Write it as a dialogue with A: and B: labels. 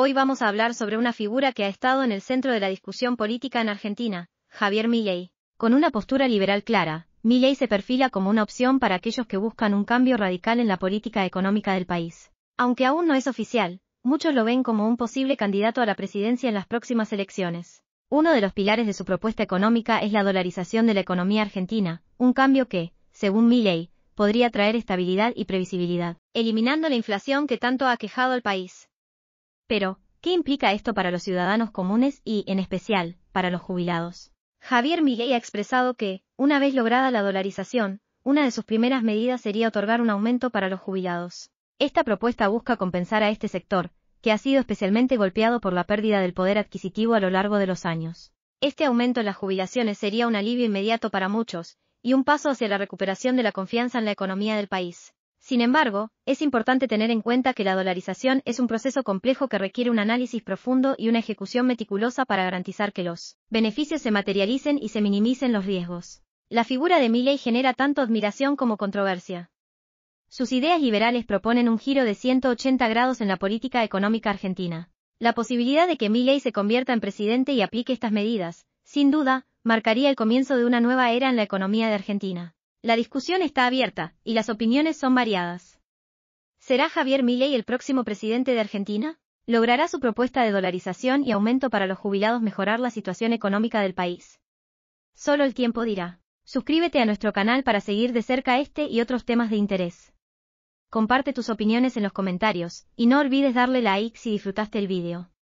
A: Hoy vamos a hablar sobre una figura que ha estado en el centro de la discusión política en Argentina, Javier Milley. Con una postura liberal clara, Milley se perfila como una opción para aquellos que buscan un cambio radical en la política económica del país. Aunque aún no es oficial, muchos lo ven como un posible candidato a la presidencia en las próximas elecciones. Uno de los pilares de su propuesta económica es la dolarización de la economía argentina, un cambio que, según Milley, podría traer estabilidad y previsibilidad, eliminando la inflación que tanto ha quejado al país. Pero, ¿qué implica esto para los ciudadanos comunes y, en especial, para los jubilados? Javier Miguel ha expresado que, una vez lograda la dolarización, una de sus primeras medidas sería otorgar un aumento para los jubilados. Esta propuesta busca compensar a este sector, que ha sido especialmente golpeado por la pérdida del poder adquisitivo a lo largo de los años. Este aumento en las jubilaciones sería un alivio inmediato para muchos, y un paso hacia la recuperación de la confianza en la economía del país. Sin embargo, es importante tener en cuenta que la dolarización es un proceso complejo que requiere un análisis profundo y una ejecución meticulosa para garantizar que los beneficios se materialicen y se minimicen los riesgos. La figura de Milley genera tanto admiración como controversia. Sus ideas liberales proponen un giro de 180 grados en la política económica argentina. La posibilidad de que Milley se convierta en presidente y aplique estas medidas, sin duda, marcaría el comienzo de una nueva era en la economía de Argentina. La discusión está abierta, y las opiniones son variadas. ¿Será Javier Milei el próximo presidente de Argentina? ¿Logrará su propuesta de dolarización y aumento para los jubilados mejorar la situación económica del país? Solo el tiempo dirá. Suscríbete a nuestro canal para seguir de cerca este y otros temas de interés. Comparte tus opiniones en los comentarios, y no olvides darle like si disfrutaste el vídeo.